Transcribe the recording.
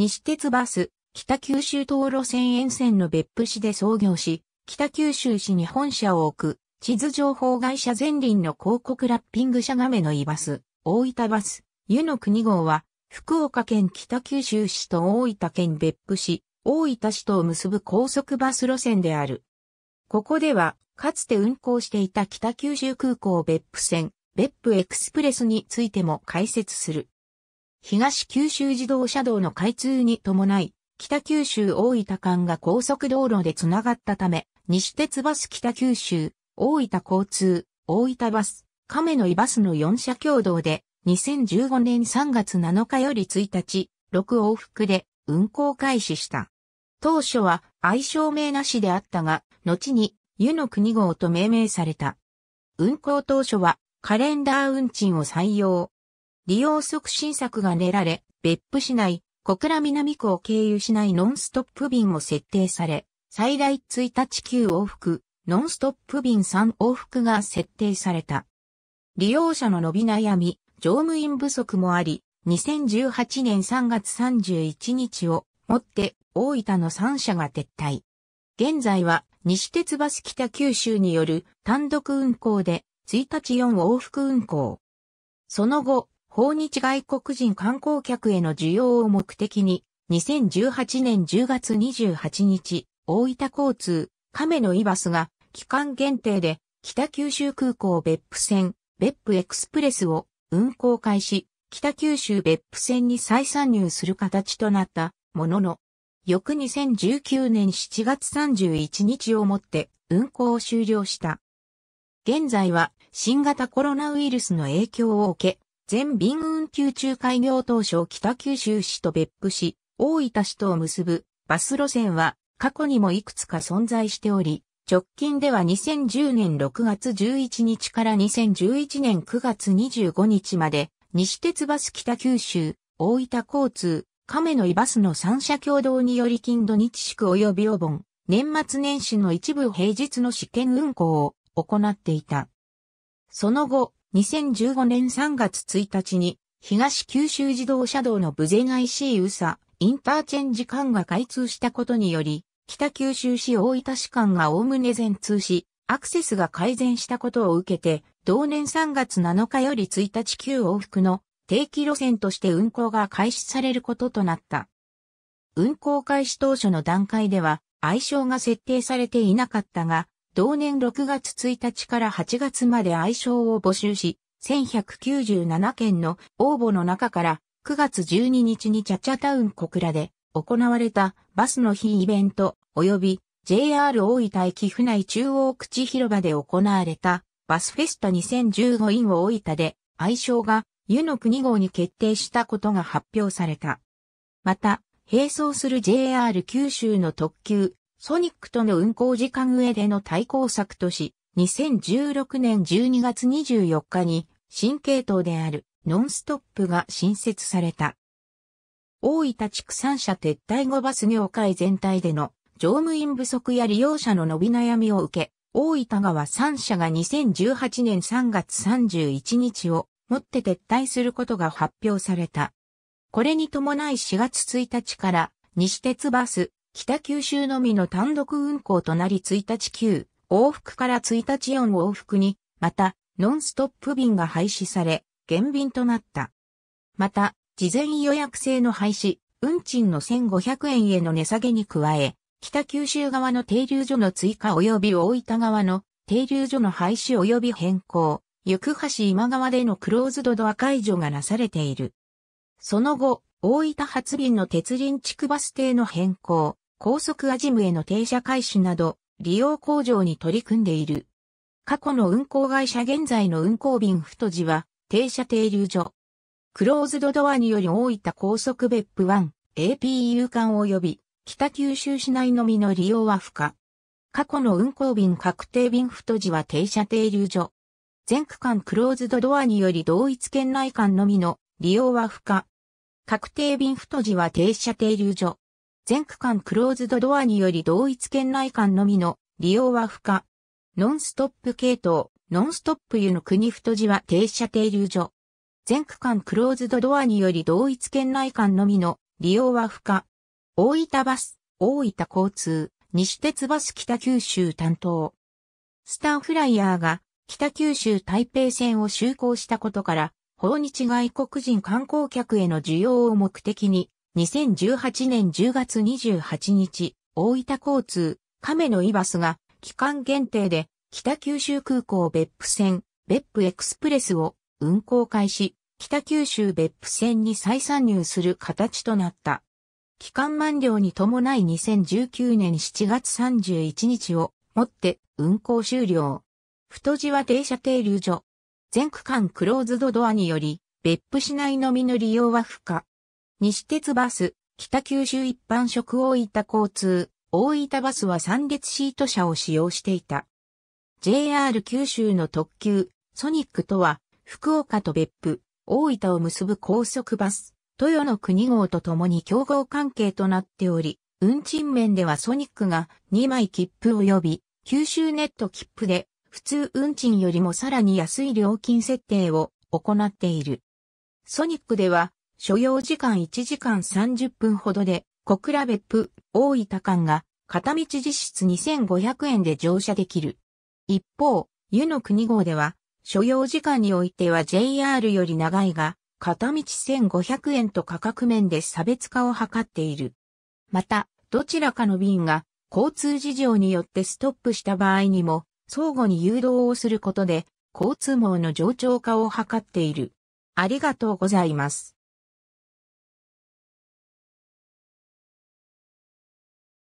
西鉄バス、北九州道路線沿線の別府市で創業し、北九州市に本社を置く、地図情報会社前輪の広告ラッピング社亀のいバス、大分バス、湯の国号は、福岡県北九州市と大分県別府市、大分市とを結ぶ高速バス路線である。ここでは、かつて運行していた北九州空港別府線、別府エクスプレスについても解説する。東九州自動車道の開通に伴い、北九州大分間が高速道路でつながったため、西鉄バス北九州、大分交通、大分バス、亀の井バスの4社共同で、2015年3月7日より1日、6往復で運行開始した。当初は愛称名なしであったが、後に湯の国号と命名された。運行当初はカレンダー運賃を採用。利用促進策が練られ、別府市内、小倉南区を経由しないノンストップ便を設定され、最大1日9往復、ノンストップ便3往復が設定された。利用者の伸び悩み、乗務員不足もあり、2018年3月31日をもって大分の3社が撤退。現在は西鉄バス北九州による単独運行で1日4往復運行。その後、訪日外国人観光客への需要を目的に、2018年10月28日、大分交通、亀のイバスが、期間限定で、北九州空港別府線、別府エクスプレスを運行開始、北九州別府線に再参入する形となったものの、翌2019年7月31日をもって運行を終了した。現在は新型コロナウイルスの影響を受け、全便運休中開業当初北九州市と別府市、大分市とを結ぶバス路線は過去にもいくつか存在しており、直近では2010年6月11日から2011年9月25日まで、西鉄バス北九州、大分交通、亀の井バスの三社共同により金土日宿及びお盆、年末年始の一部平日の試験運行を行っていた。その後、2015年3月1日に、東九州自動車道の部前 IC 宇佐、インターチェンジ間が開通したことにより、北九州市大分市間がおおむね全通し、アクセスが改善したことを受けて、同年3月7日より1日旧往復の定期路線として運行が開始されることとなった。運行開始当初の段階では、愛称が設定されていなかったが、同年6月1日から8月まで愛称を募集し、1197件の応募の中から9月12日にチャチャタウン小倉で行われたバスの日イベント及び JR 大分駅府内中央口広場で行われたバスフェスタ 2015in を大分で愛称が湯の国号に決定したことが発表された。また、並走する JR 九州の特急ソニックとの運行時間上での対抗策とし、2016年12月24日に新系統であるノンストップが新設された。大分畜産者撤退後バス業界全体での乗務員不足や利用者の伸び悩みを受け、大分川3社が2018年3月31日をもって撤退することが発表された。これに伴い4月1日から西鉄バス、北九州のみの単独運行となり1日9往復から1日4往復に、また、ノンストップ便が廃止され、減便となった。また、事前予約制の廃止、運賃の1500円への値下げに加え、北九州側の停留所の追加及び大分側の停留所の廃止及び変更、行橋今川でのクローズドドア解除がなされている。その後、大分発便の鉄輪地区バス停の変更、高速アジムへの停車回収など、利用向上に取り組んでいる。過去の運行会社現在の運行便太字は、停車停留所。クローズドドアにより大分高速別府1、APU 間及び、北九州市内のみの利用は不可。過去の運行便確定便太字は停車停留所。全区間クローズドドアにより同一県内間のみの利用は不可。確定便太字は停車停留所。全区間クローズドドアにより同一県内間のみの利用は不可。ノンストップ系統、ノンストップ湯の国太寺は停車停留所。全区間クローズドドアにより同一県内間のみの利用は不可。大分バス、大分交通、西鉄バス北九州担当。スターフライヤーが北九州台北線を就航したことから、訪日外国人観光客への需要を目的に、2018年10月28日、大分交通、亀のイバスが、期間限定で、北九州空港別府線、別府エクスプレスを運行開始、北九州別府線に再参入する形となった。期間満了に伴い2019年7月31日をもって運行終了。太地は停車停留所。全区間クローズドドアにより、別府市内のみの利用は不可。西鉄バス、北九州一般職大分交通、大分バスは3列シート車を使用していた。JR 九州の特急、ソニックとは、福岡と別府、大分を結ぶ高速バス、豊の国号と共に競合関係となっており、運賃面ではソニックが2枚切符及び、九州ネット切符で、普通運賃よりもさらに安い料金設定を行っている。ソニックでは、所要時間1時間30分ほどで、小倉別府、大分間が、片道実質2500円で乗車できる。一方、湯の国号では、所要時間においては JR より長いが、片道1500円と価格面で差別化を図っている。また、どちらかの便が、交通事情によってストップした場合にも、相互に誘導をすることで、交通網の冗長化を図っている。ありがとうございます。